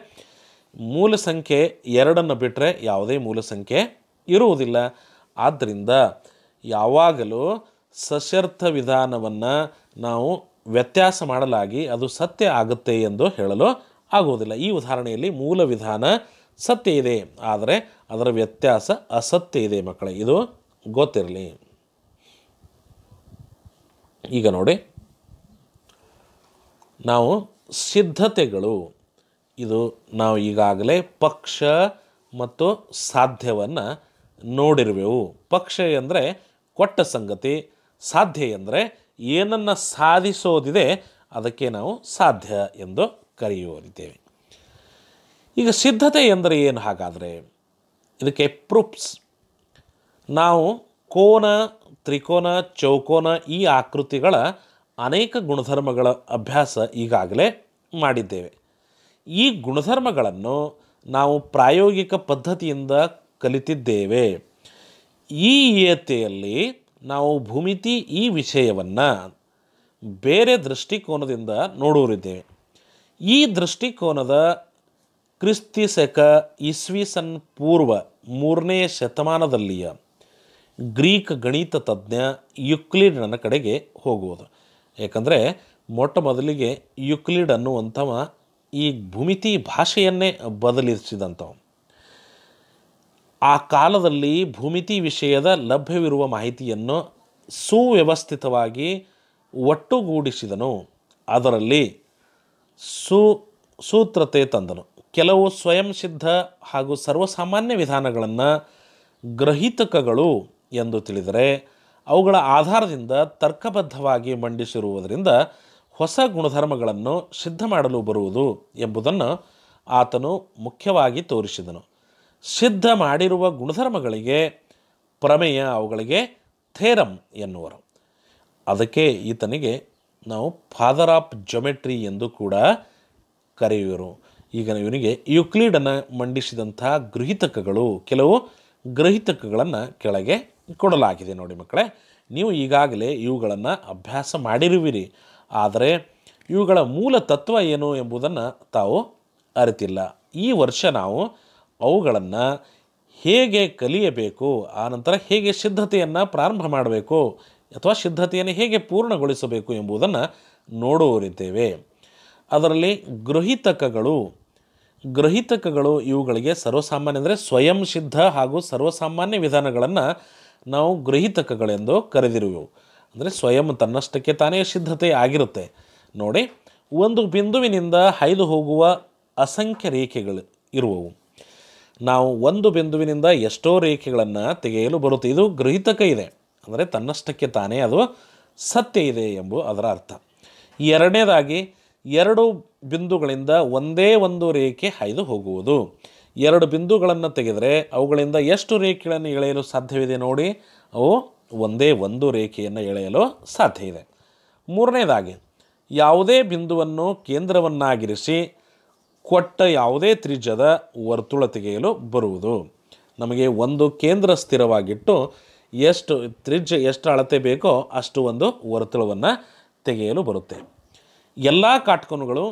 ಮೂಲ ಸಂಖ್ಯೆ ಎರಡನ್ನು ಬಿಟ್ಟರೆ ಯಾವುದೇ ಮೂಲ ಸಂಖ್ಯೆ ಇರುವುದಿಲ್ಲ ಆದ್ದರಿಂದ ಯಾವಾಗಲೂ ಸಶರ್ಥ ವಿಧಾನವನ್ನು ನಾವು ವ್ಯತ್ಯಾಸ ಮಾಡಲಾಗಿ ಅದು ಸತ್ಯ ಆಗುತ್ತೆ ಎಂದು ಹೇಳಲು ಆಗುವುದಿಲ್ಲ ಈ ಉದಾಹರಣೆಯಲ್ಲಿ ಮೂಲ ವಿಧಾನ ಸತ್ಯ ಇದೆ ಆದರೆ ಅದರ ವ್ಯತ್ಯಾಸ ಅಸತ್ಯ ಇದೆ ಮಕ್ಕಳ ಇದು ಗೊತ್ತಿರಲಿ ಈಗ ನೋಡಿ ನಾವು ಸಿದ್ಧತೆಗಳು ಇದು ನಾವು ಈಗಾಗಲೇ ಪಕ್ಷ ಮತ್ತು ಸಾಧ್ಯವನ್ನು ನೋಡಿರುವೆವು ಪಕ್ಷ ಎಂದರೆ ಕೊಟ್ಟ ಸಂಗತಿ ಸಾಧ್ಯ ಎಂದರೆ ಏನನ್ನು ಸಾಧಿಸೋದಿದೆ ಅದಕ್ಕೆ ನಾವು ಸಾಧ್ಯ ಎಂದು ಕರೆಯುವರಿದ್ದೇವೆ ಈಗ ಸಿದ್ಧತೆ ಎಂದರೆ ಏನು ಹಾಗಾದರೆ ಇದಕ್ಕೆ ಪ್ರೂಫ್ಸ್ ನಾವು ಕೋನ ತ್ರಿಕೋನ ಚೌಕೋನ ಈ ಆಕೃತಿಗಳ ಅನೇಕ ಗುಣಧರ್ಮಗಳ ಅಭ್ಯಾಸ ಈಗಾಗಲೇ ಮಾಡಿದ್ದೇವೆ ಈ ಗುಣಧರ್ಮಗಳನ್ನು ನಾವು ಪ್ರಾಯೋಗಿಕ ಪದ್ಧತಿಯಿಂದ ಕಲಿತಿದ್ದೇವೆ ಈ ಏತೆಯಲ್ಲಿ ನಾವು ಭೂಮಿತಿ ಈ ವಿಷಯವನ್ನು ಬೇರೆ ದೃಷ್ಟಿಕೋನದಿಂದ ನೋಡೋರಿದ್ದೇವೆ ಈ ದೃಷ್ಟಿಕೋನದ ಸೆಕ ಇಸ್ವಿಸನ್ ಪೂರ್ವ ಮೂರನೇ ಶತಮಾನದಲ್ಲಿಯ ಗ್ರೀಕ್ ಗಣಿತ ತಜ್ಞ ಯುಕ್ಲಿಡ್ನ ಕಡೆಗೆ ಹೋಗುವುದು ಏಕೆಂದರೆ ಮೊಟ್ಟ ಮೊದಲಿಗೆ ಯುಕ್ಲಿಡ್ ಅನ್ನುವಂಥವ ಈ ಭೂಮಿತಿ ಭಾಷೆಯನ್ನೇ ಬದಲಿಸಿದಂಥವು ಆ ಕಾಲದಲ್ಲಿ ಭೂಮಿತಿ ವಿಷಯದ ಲಭ್ಯವಿರುವ ಮಾಹಿತಿಯನ್ನು ಸುವ್ಯವಸ್ಥಿತವಾಗಿ ಒಟ್ಟುಗೂಡಿಸಿದನು ಅದರಲ್ಲಿ ಸು ಸೂತ್ರತೆ ತಂದನು ಕೆಲವು ಸ್ವಯಂ ಸಿದ್ಧ ಹಾಗೂ ಸರ್ವಸಾಮಾನ್ಯ ವಿಧಾನಗಳನ್ನು ಗ್ರಹಿತಕಗಳು ಎಂದು ತಿಳಿದರೆ ಅವುಗಳ ಆಧಾರದಿಂದ ತರ್ಕಬದ್ಧವಾಗಿ ಮಂಡಿಸಿರುವುದರಿಂದ ಹೊಸ ಗುಣಧರ್ಮಗಳನ್ನು ಸಿದ್ಧ ಮಾಡಲು ಬರುವುದು ಎಂಬುದನ್ನು ಆತನು ಮುಖ್ಯವಾಗಿ ತೋರಿಸಿದನು ಸಿದ್ಧ ಮಾಡಿರುವ ಗುಣಧರ್ಮಗಳಿಗೆ ಪ್ರಮೇಯ ಅವುಗಳಿಗೆ ಥೇರಮ್ ಎನ್ನುವರು ಅದಕ್ಕೆ ಈತನಿಗೆ ನಾವು ಫಾದರ್ ಆಫ್ ಜೊಮೆಟ್ರಿ ಎಂದು ಕೂಡ ಕರೆಯುವರು ಈಗ ಇವನಿಗೆ ಯುಕ್ಲೀಡನ್ನು ಮಂಡಿಸಿದಂಥ ಗೃಹಿತಕಗಳು ಕೆಲವು ಗೃಹಿತಕಗಳನ್ನು ಕೆಳಗೆ ಕೊಡಲಾಗಿದೆ ನೋಡಿ ಮಕ್ಕಳೇ ನೀವು ಈಗಾಗಲೇ ಇವುಗಳನ್ನು ಅಭ್ಯಾಸ ಮಾಡಿರುವಿರಿ ಆದರೆ ಇವುಗಳ ಮೂಲ ತತ್ವ ಏನು ಎಂಬುದನ್ನು ತಾವು ಅರಿತಿಲ್ಲ ಈ ವರ್ಷ ನಾವು ಅವುಗಳನ್ನು ಹೇಗೆ ಕಲಿಯಬೇಕು ಆನಂತರ ಹೇಗೆ ಸಿದ್ಧತೆಯನ್ನು ಪ್ರಾರಂಭ ಮಾಡಬೇಕು ಅಥವಾ ಸಿದ್ಧತೆಯನ್ನು ಹೇಗೆ ಪೂರ್ಣಗೊಳಿಸಬೇಕು ಎಂಬುದನ್ನು ನೋಡುವರಿದ್ದೇವೆ ಅದರಲ್ಲಿ ಗೃಹಿತಕಗಳು ಗೃಹಿತಕಗಳು ಇವುಗಳಿಗೆ ಸರ್ವಸಾಮಾನ್ಯ ಅಂದರೆ ಸ್ವಯಂ ಸಿದ್ಧ ಹಾಗೂ ಸರ್ವಸಾಮಾನ್ಯ ವಿಧಾನಗಳನ್ನು ನಾವು ಗೃಹಿತಕಗಳೆಂದು ಕರೆದಿರುವೆವು ಅಂದರೆ ಸ್ವಯಂ ತನ್ನಷ್ಟಕ್ಕೆ ತಾನೇ ಸಿದ್ಧತೆ ಆಗಿರುತ್ತೆ ನೋಡಿ ಒಂದು ಬಿಂದುವಿನಿಂದ ಹಾಯ್ದು ಹೋಗುವ ಅಸಂಖ್ಯ ರೇಖೆಗಳು ಇರುವವು ನಾವು ಒಂದು ಬಿಂದುವಿನಿಂದ ಎಷ್ಟೋ ರೇಖೆಗಳನ್ನು ತೆಗೆಯಲು ಬರುತ್ತೆ ಇದು ಗೃಹಿತಕ ಇದೆ ಅಂದರೆ ತನ್ನಷ್ಟಕ್ಕೆ ತಾನೇ ಅದು ಸತ್ಯ ಇದೆ ಎಂಬುದು ಅದರ ಅರ್ಥ ಎರಡನೇದಾಗಿ ಎರಡು ಬಿಂದುಗಳಿಂದ ಒಂದೇ ಒಂದು ರೇಖೆ ಹಾಯ್ದು ಹೋಗುವುದು ಎರಡು ಬಿಂದುಗಳನ್ನು ತೆಗೆದರೆ ಅವುಗಳಿಂದ ಎಷ್ಟು ರೇಖೆಗಳನ್ನು ಎಳೆಯಲು ಸಾಧ್ಯವಿದೆ ನೋಡಿ ಅವು ಒಂದೇ ಒಂದು ರೇಖೆಯನ್ನು ಎಳೆಯಲು ಸಾಧ್ಯ ಇದೆ ಮೂರನೇದಾಗಿ ಯಾವುದೇ ಬಿಂದುವನ್ನು ಕೇಂದ್ರವನ್ನಾಗಿರಿಸಿ ಕೊಟ್ಟ ಯಾವುದೇ ತ್ರಿಜ್ಯದ ವರ್ತುಳ ತೆಗೆಯಲು ಬರುವುದು ನಮಗೆ ಒಂದು ಕೇಂದ್ರ ಸ್ಥಿರವಾಗಿಟ್ಟು ಎಷ್ಟು ತ್ರಿಜ್ಯ ಎಷ್ಟು ಅಳತೆ ಬೇಕೋ ಅಷ್ಟು ಒಂದು ವರ್ತುಳವನ್ನು ತೆಗೆಯಲು ಬರುತ್ತೆ ಎಲ್ಲ ಕಾಟ್ಕೋನುಗಳು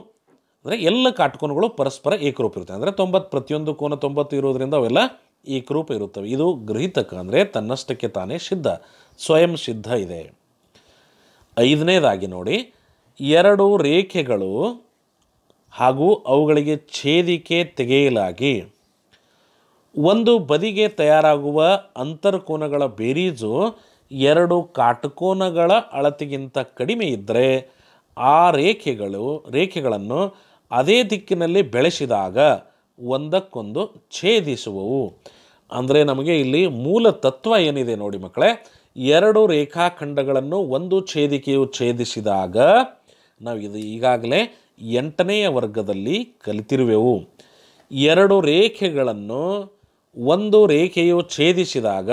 ಅಂದರೆ ಎಲ್ಲ ಕಾಟ್ಕೋನುಗಳು ಪರಸ್ಪರ ಏಕರೂಪ ಇರುತ್ತೆ ಅಂದರೆ ತೊಂಬತ್ತು ಪ್ರತಿಯೊಂದು ಕೋನ ತೊಂಬತ್ತು ಇರೋದರಿಂದ ಅವೆಲ್ಲ ಏಕರೂಪ ಇರುತ್ತವೆ ಇದು ಗೃಹಿತಕ ಅಂದರೆ ತನ್ನಷ್ಟಕ್ಕೆ ತಾನೇ ಸಿದ್ಧ ಸ್ವಯಂ ಸಿದ್ಧ ಇದೆ ಐದನೇದಾಗಿ ನೋಡಿ ಎರಡು ರೇಖೆಗಳು ಹಾಗೂ ಅವುಗಳಿಗೆ ಛೇದಿಕೆ ತೆಗೆಯಲಾಗಿ ಒಂದು ಬದಿಗೆ ತಯಾರಾಗುವ ಅಂತರ್ಕೋನಗಳ ಬೇರೀಜು ಎರಡು ಕಾಟುಕೋನಗಳ ಅಳತೆಗಿಂತ ಕಡಿಮೆ ಇದ್ದರೆ ಆ ರೇಖೆಗಳು ರೇಖೆಗಳನ್ನು ಅದೇ ದಿಕ್ಕಿನಲ್ಲಿ ಬೆಳೆಸಿದಾಗ ಒಂದಕ್ಕೊಂದು ಛೇದಿಸುವವು ಅಂದರೆ ನಮಗೆ ಇಲ್ಲಿ ಮೂಲ ತತ್ವ ಏನಿದೆ ನೋಡಿ ಮಕ್ಕಳೇ ಎರಡು ರೇಖಾಖಂಡಗಳನ್ನು ಒಂದು ಛೇದಿಕೆಯು ಛೇದಿಸಿದಾಗ ನಾವು ಇದು ಈಗಾಗಲೇ ಎಂಟನೆಯ ವರ್ಗದಲ್ಲಿ ಕಲಿತಿರುವೆವು ಎರಡು ರೇಖೆಗಳನ್ನು ಒಂದು ರೇಖೆಯು ಛೇದಿಸಿದಾಗ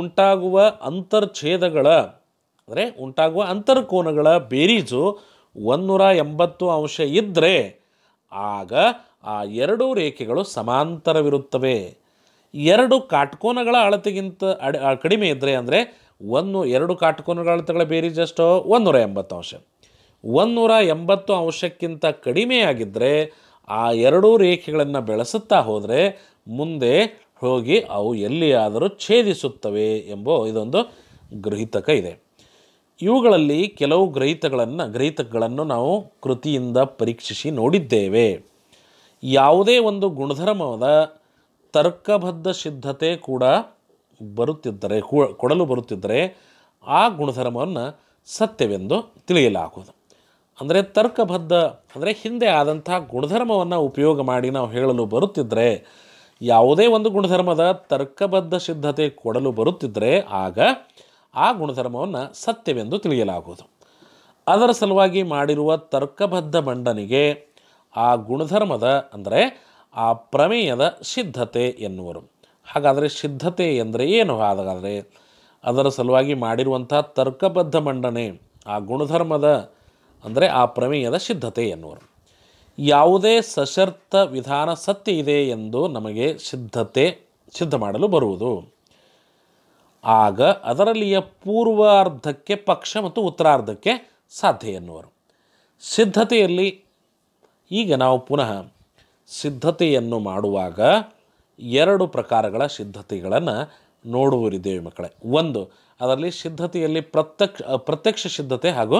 ಉಂಟಾಗುವ ಅಂತರ್ಛೇದಗಳ ಅಂದರೆ ಉಂಟಾಗುವ ಅಂತರ್ಕೋನಗಳ ಬೇರೀಜು ಒಂದೂರ ಎಂಬತ್ತು ಅಂಶ ಇದ್ದರೆ ಆಗ ಆ ಎರಡು ರೇಖೆಗಳು ಸಮಾಂತರವಿರುತ್ತವೆ ಎರಡು ಕಾಟ್ಕೋನಗಳ ಅಳತೆಗಿಂತ ಅಡ ಕಡಿಮೆ ಇದ್ದರೆ ಅಂದರೆ ಒಂದು ಎರಡು ಕಾಟ್ಕೋನಗಳ ಅಳತೆಗಳ ಬೇರೀಜ್ ಎಷ್ಟೋ ಒಂದೂರ ಎಂಬತ್ತು ಅಂಶ ಒಂದೂರ ಎಂಬತ್ತು ಅಂಶಕ್ಕಿಂತ ಕಡಿಮೆಯಾಗಿದ್ದರೆ ಆ ಎರಡೂ ರೇಖೆಗಳನ್ನು ಬೆಳೆಸುತ್ತಾ ಹೋದರೆ ಮುಂದೆ ಹೋಗಿ ಅವು ಎಲ್ಲಿಯಾದರೂ ಛೇದಿಸುತ್ತವೆ ಎಂಬ ಇದೊಂದು ಗ್ರಹಿತಕ ಇದೆ ಇವುಗಳಲ್ಲಿ ಕೆಲವು ಗ್ರಹಿತಗಳನ್ನು ಗ್ರಹಿತಗಳನ್ನು ನಾವು ಕೃತಿಯಿಂದ ಪರೀಕ್ಷಿಸಿ ನೋಡಿದ್ದೇವೆ ಯಾವುದೇ ಒಂದು ಗುಣಧರ್ಮದ ತರ್ಕಬದ್ಧ ಸಿದ್ಧತೆ ಕೂಡ ಬರುತ್ತಿದ್ದರೆ ಕೊಡಲು ಬರುತ್ತಿದ್ದರೆ ಆ ಗುಣಧರ್ಮವನ್ನು ಸತ್ಯವೆಂದು ತಿಳಿಯಲಾಗುವುದು ಅಂದರೆ ತರ್ಕಬದ್ಧ ಅಂದರೆ ಹಿಂದೆ ಆದಂತಹ ಗುಣಧರ್ಮವನ್ನು ಉಪಯೋಗ ಮಾಡಿ ನಾವು ಹೇಳಲು ಬರುತ್ತಿದ್ದರೆ ಯಾವುದೇ ಒಂದು ಗುಣಧರ್ಮದ ತರ್ಕಬದ್ಧ ಸಿದ್ಧತೆ ಕೊಡಲು ಬರುತ್ತಿದ್ದರೆ ಆಗ ಆ ಗುಣಧರ್ಮವನ್ನು ಸತ್ಯವೆಂದು ತಿಳಿಯಲಾಗುವುದು ಅದರ ಸಲುವಾಗಿ ಮಾಡಿರುವ ತರ್ಕಬದ್ಧ ಮಂಡನೆಗೆ ಆ ಗುಣಧರ್ಮದ ಅಂದರೆ ಆ ಪ್ರಮೇಯದ ಸಿದ್ಧತೆ ಎನ್ನುವರು ಹಾಗಾದರೆ ಸಿದ್ಧತೆ ಎಂದರೆ ಏನು ಹಾಗಾದರೆ ಅದರ ಸಲುವಾಗಿ ಮಾಡಿರುವಂಥ ತರ್ಕಬದ್ಧ ಮಂಡನೆ ಆ ಗುಣಧರ್ಮದ ಅಂದರೆ ಆ ಪ್ರಮೇಯದ ಸಿದ್ಧತೆ ಎನ್ನುವರು ಯಾವುದೇ ಸಶರ್ತ ವಿಧಾನ ಸತ್ಯ ಇದೆ ಎಂದು ನಮಗೆ ಸಿದ್ಧತೆ ಸಿದ್ಧ ಮಾಡಲು ಬರುವುದು ಆಗ ಅದರಲ್ಲಿಯ ಪೂರ್ವಾರ್ಧಕ್ಕೆ ಪಕ್ಷ ಮತ್ತು ಉತ್ತರಾರ್ಧಕ್ಕೆ ಸಾಧ್ಯ ಎನ್ನುವರು ಸಿದ್ಧತೆಯಲ್ಲಿ ಈಗ ನಾವು ಪುನಃ ಸಿದ್ಧತೆಯನ್ನು ಮಾಡುವಾಗ ಎರಡು ಪ್ರಕಾರಗಳ ಸಿದ್ಧತೆಗಳನ್ನು ನೋಡುವರಿದ್ದೇವೆ ಮಕ್ಕಳೇ ಒಂದು ಅದರಲ್ಲಿ ಸಿದ್ಧತೆಯಲ್ಲಿ ಪ್ರತ್ಯಕ್ಷ ಪ್ರತ್ಯಕ್ಷ ಸಿದ್ಧತೆ ಹಾಗೂ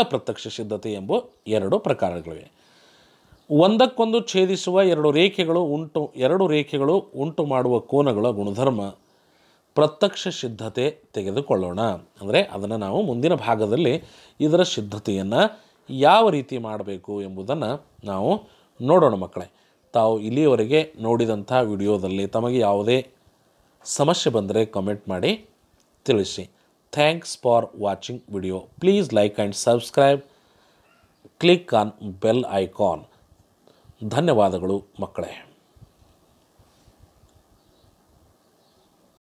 ಅಪ್ರತ್ಯಕ್ಷ ಸಿದ್ಧತೆ ಎಂಬ ಎರಡು ಪ್ರಕಾರಗಳಿವೆ ಒಂದಕ್ಕೊಂದು ಛೇದಿಸುವ ಎರಡು ರೇಖೆಗಳು ಉಂಟು ಎರಡು ರೇಖೆಗಳು ಉಂಟು ಮಾಡುವ ಕೋನಗಳ ಗುಣಧರ್ಮ ಪ್ರತ್ಯಕ್ಷ ಸಿದ್ಧತೆ ತೆಗೆದುಕೊಳ್ಳೋಣ ಅಂದರೆ ಅದನ್ನು ನಾವು ಮುಂದಿನ ಭಾಗದಲ್ಲಿ ಇದರ ಸಿದ್ಧತೆಯನ್ನು ಯಾವ ರೀತಿ ಮಾಡಬೇಕು ಎಂಬುದನ್ನು ನಾವು ನೋಡೋಣ ಮಕ್ಕಳೇ ತಾವು ಇಲ್ಲಿಯವರೆಗೆ ನೋಡಿದಂಥ ವಿಡಿಯೋದಲ್ಲಿ ತಮಗೆ ಯಾವುದೇ ಸಮಸ್ಯೆ ಬಂದರೆ ಕಮೆಂಟ್ ಮಾಡಿ ತಿಳಿಸಿ thanks for watching video please like and subscribe click on bell icon ಧನ್ಯವಾದಗಳು ಮಕ್ಕಳೇ